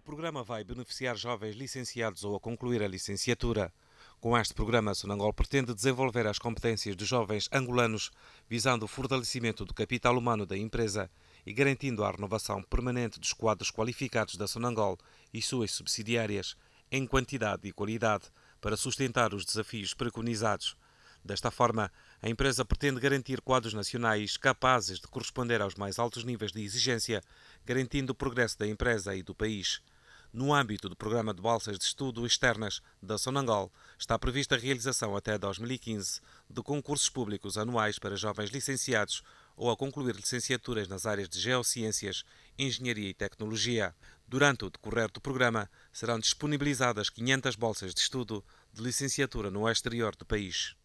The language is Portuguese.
O programa vai beneficiar jovens licenciados ou a concluir a licenciatura. Com este programa, Sonangol pretende desenvolver as competências dos jovens angolanos, visando o fortalecimento do capital humano da empresa e garantindo a renovação permanente dos quadros qualificados da Sonangol e suas subsidiárias, em quantidade e qualidade, para sustentar os desafios preconizados. Desta forma, a empresa pretende garantir quadros nacionais capazes de corresponder aos mais altos níveis de exigência, garantindo o progresso da empresa e do país. No âmbito do Programa de Bolsas de Estudo Externas da Sonangol, está prevista a realização até 2015 de concursos públicos anuais para jovens licenciados ou a concluir licenciaturas nas áreas de Geociências, Engenharia e Tecnologia. Durante o decorrer do programa, serão disponibilizadas 500 bolsas de estudo de licenciatura no exterior do país.